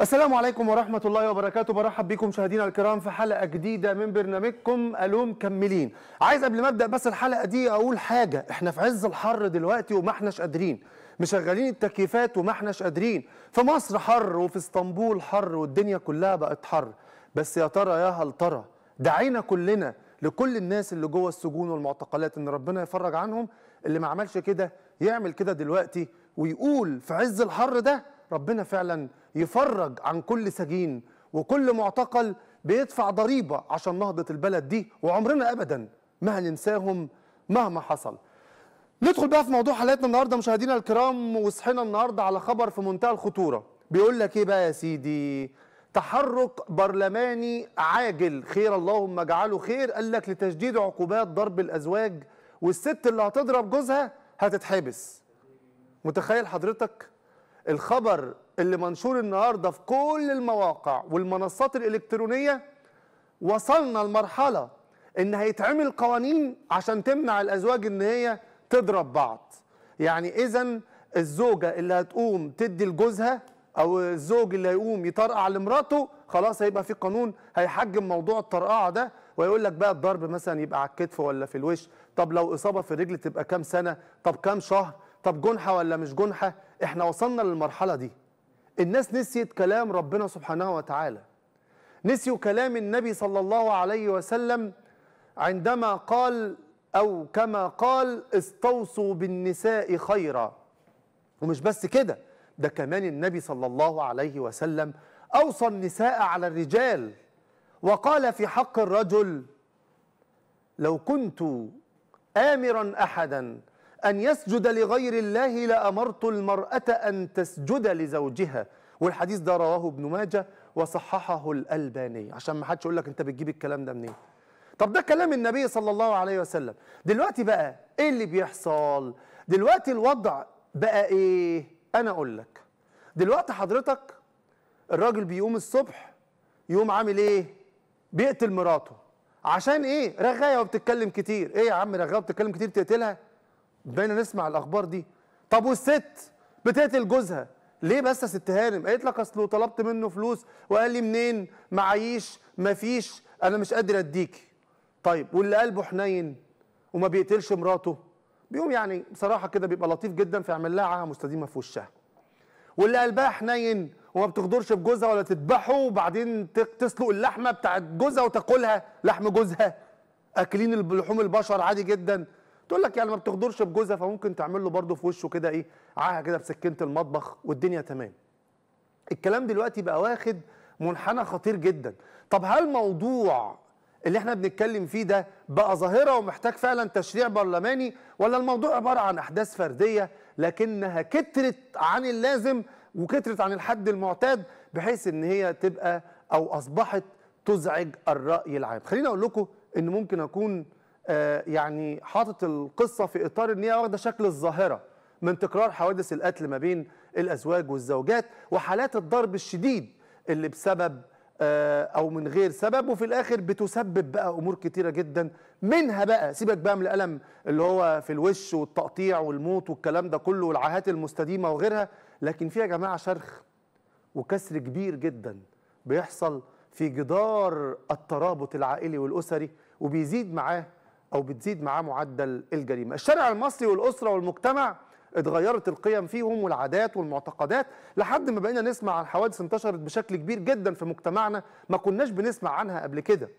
السلام عليكم ورحمة الله وبركاته برحب بكم مشاهدينا الكرام في حلقة جديدة من برنامجكم ألوم كملين عايز قبل ما أبدأ بس الحلقة دي أقول حاجة إحنا في عز الحر دلوقتي وما إحناش قادرين مشغلين التكييفات وما إحناش قادرين في مصر حر وفي اسطنبول حر والدنيا كلها بقت حر بس يا ترى يا هل ترى دعينا كلنا لكل الناس اللي جوه السجون والمعتقلات إن ربنا يفرج عنهم اللي ما عملش كده يعمل كده دلوقتي ويقول في عز الحر ده ربنا فعلا يفرج عن كل سجين وكل معتقل بيدفع ضريبة عشان نهضة البلد دي وعمرنا أبدا ما هننساهم مهما حصل ندخل بقى في موضوع حلقتنا النهارده مشاهدينا الكرام وصحينا النهارده على خبر في منتهى الخطوره بيقول لك ايه بقى يا سيدي تحرك برلماني عاجل خير اللهم اجعله خير قال لك لتشديد عقوبات ضرب الازواج والست اللي هتضرب جوزها هتتحبس متخيل حضرتك الخبر اللي منشور النهارده في كل المواقع والمنصات الالكترونيه وصلنا لمرحله ان هيتعمل قوانين عشان تمنع الازواج ان هي تضرب بعض يعني اذا الزوجه اللي هتقوم تدي لجوزها او الزوج اللي هيقوم يطرقع لمراته خلاص هيبقى في قانون هيحجم موضوع الطرقعه ده ويقول لك بقى الضرب مثلا يبقى على الكتف ولا في الوش طب لو اصابه في الرجل تبقى كام سنه طب كام شهر طب جنحه ولا مش جنحه احنا وصلنا للمرحله دي الناس نسيت كلام ربنا سبحانه وتعالى نسيوا كلام النبي صلى الله عليه وسلم عندما قال او كما قال استوصوا بالنساء خيرا ومش بس كده ده كمان النبي صلى الله عليه وسلم اوصى النساء على الرجال وقال في حق الرجل لو كنت امرا احدا أن يسجد لغير الله لأمرت المرأة أن تسجد لزوجها والحديث ده رواه ابن ماجه وصححه الألباني عشان ما حدش يقول لك أنت بتجيب الكلام ده منين طب ده كلام النبي صلى الله عليه وسلم دلوقتي بقى إيه اللي بيحصل دلوقتي الوضع بقى إيه أنا أقول لك دلوقتي حضرتك الراجل بيقوم الصبح يقوم عامل إيه بيقتل مراته عشان ايه رغايه وبتتكلم كتير ايه يا عم رغايه وبتتكلم كتير تقتلها بدينا نسمع الاخبار دي طب والست بتقتل جوزها ليه بس يا ست هانم قالت لك اصله طلبت منه فلوس وقال لي منين معيش مفيش انا مش قادر اديكي طيب واللي قلبه حنين وما بيقتلش مراته بيقوم يعني بصراحه كده بيبقى لطيف جدا فيعمل لها عاهه مستديمه في وشها واللي قلبها حنين وما بتغدرش بجوزها ولا تذبحه وبعدين تسلق اللحمه بتاعت جوزها وتاكلها لحم جوزها اكلين لحوم البشر عادي جدا تقول لك يعني ما بتغدرش بجوزها فممكن تعمل له برضه في وشه كده ايه عاهه كده بسكينه المطبخ والدنيا تمام الكلام دلوقتي بقى واخد منحنى خطير جدا طب هل موضوع اللي احنا بنتكلم فيه ده بقى ظاهره ومحتاج فعلا تشريع برلماني ولا الموضوع عباره عن احداث فرديه لكنها كترت عن اللازم وكترت عن الحد المعتاد بحيث ان هي تبقى او اصبحت تزعج الراي العام خليني اقول لكم ان ممكن اكون آه، يعني حاطط القصه في اطار ان هي واخده شكل الظاهره من تكرار حوادث القتل ما بين الازواج والزوجات وحالات الضرب الشديد اللي بسبب آه، او من غير سبب وفي الاخر بتسبب بقى امور كتيره جدا منها بقى سيبك بقى من الالم اللي هو في الوش والتقطيع والموت والكلام ده كله والعاهات المستديمه وغيرها لكن في يا جماعه شرخ وكسر كبير جدا بيحصل في جدار الترابط العائلي والاسري وبيزيد معاه او بتزيد معاه معدل الجريمه الشارع المصري والاسره والمجتمع اتغيرت القيم فيهم والعادات والمعتقدات لحد ما بقينا نسمع عن حوادث انتشرت بشكل كبير جدا في مجتمعنا ما كناش بنسمع عنها قبل كده